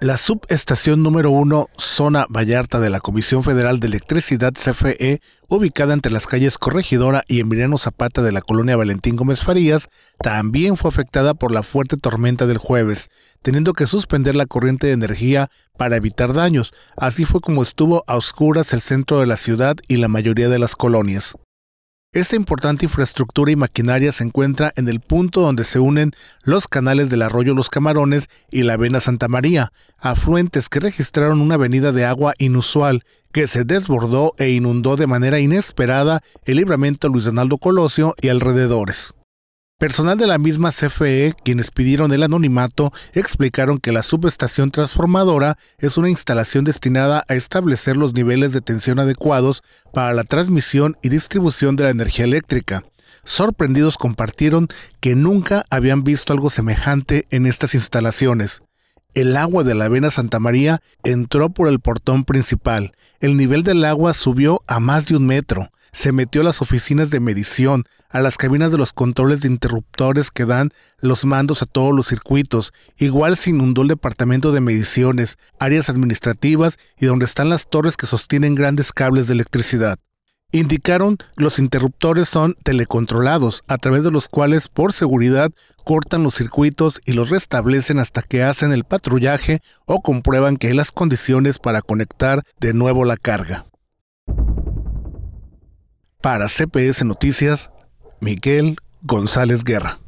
La subestación número 1, zona Vallarta de la Comisión Federal de Electricidad CFE, ubicada entre las calles Corregidora y Emiliano Zapata de la colonia Valentín Gómez Farías, también fue afectada por la fuerte tormenta del jueves, teniendo que suspender la corriente de energía para evitar daños. Así fue como estuvo a oscuras el centro de la ciudad y la mayoría de las colonias. Esta importante infraestructura y maquinaria se encuentra en el punto donde se unen los canales del arroyo Los Camarones y la Avena Santa María, afluentes que registraron una avenida de agua inusual que se desbordó e inundó de manera inesperada el libramiento Luis Donaldo Colosio y alrededores. Personal de la misma CFE, quienes pidieron el anonimato, explicaron que la subestación transformadora es una instalación destinada a establecer los niveles de tensión adecuados para la transmisión y distribución de la energía eléctrica. Sorprendidos compartieron que nunca habían visto algo semejante en estas instalaciones. El agua de la avena Santa María entró por el portón principal. El nivel del agua subió a más de un metro se metió a las oficinas de medición, a las cabinas de los controles de interruptores que dan los mandos a todos los circuitos. Igual se inundó el departamento de mediciones, áreas administrativas y donde están las torres que sostienen grandes cables de electricidad. Indicaron los interruptores son telecontrolados, a través de los cuales por seguridad cortan los circuitos y los restablecen hasta que hacen el patrullaje o comprueban que hay las condiciones para conectar de nuevo la carga. Para CPS Noticias, Miguel González Guerra.